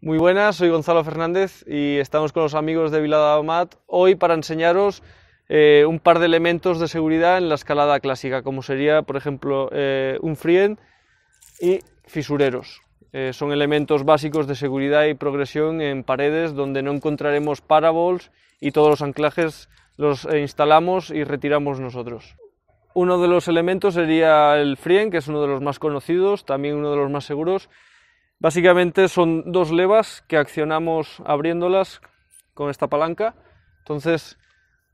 Muy buenas, soy Gonzalo Fernández y estamos con los amigos de Vilada omat hoy para enseñaros eh, un par de elementos de seguridad en la escalada clásica, como sería, por ejemplo, eh, un frien y fisureros. Eh, son elementos básicos de seguridad y progresión en paredes donde no encontraremos parabols y todos los anclajes los instalamos y retiramos nosotros. Uno de los elementos sería el frien, que es uno de los más conocidos, también uno de los más seguros, Básicamente son dos levas que accionamos abriéndolas con esta palanca. Entonces,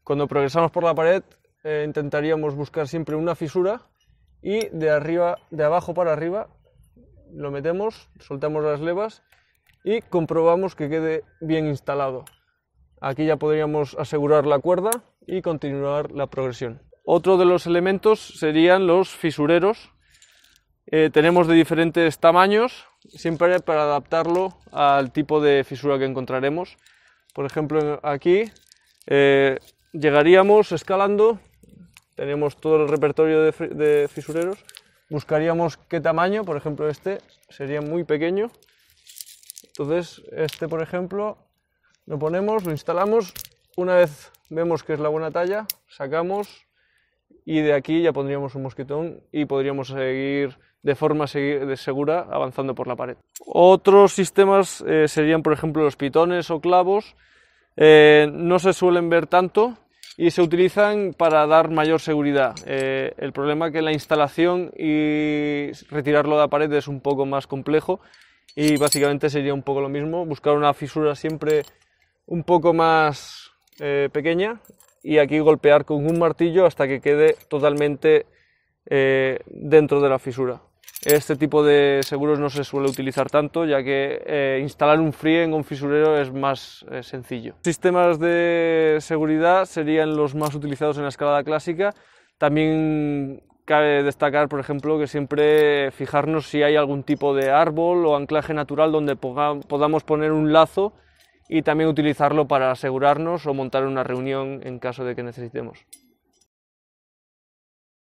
cuando progresamos por la pared, eh, intentaríamos buscar siempre una fisura y de arriba, de abajo para arriba, lo metemos, soltamos las levas y comprobamos que quede bien instalado. Aquí ya podríamos asegurar la cuerda y continuar la progresión. Otro de los elementos serían los fisureros, eh, tenemos de diferentes tamaños, siempre para adaptarlo al tipo de fisura que encontraremos. Por ejemplo, aquí eh, llegaríamos escalando, tenemos todo el repertorio de, de fisureros, buscaríamos qué tamaño, por ejemplo este sería muy pequeño, entonces este por ejemplo lo ponemos, lo instalamos, una vez vemos que es la buena talla, sacamos, y de aquí ya pondríamos un mosquetón y podríamos seguir de forma segura avanzando por la pared. Otros sistemas eh, serían, por ejemplo, los pitones o clavos. Eh, no se suelen ver tanto y se utilizan para dar mayor seguridad. Eh, el problema es que la instalación y retirarlo de la pared es un poco más complejo y básicamente sería un poco lo mismo, buscar una fisura siempre un poco más pequeña y aquí golpear con un martillo hasta que quede totalmente eh, dentro de la fisura. Este tipo de seguros no se suele utilizar tanto, ya que eh, instalar un frío en un fisurero es más eh, sencillo. Sistemas de seguridad serían los más utilizados en la escalada clásica. También cabe destacar, por ejemplo, que siempre fijarnos si hay algún tipo de árbol o anclaje natural donde podamos poner un lazo y también utilizarlo para asegurarnos o montar una reunión en caso de que necesitemos.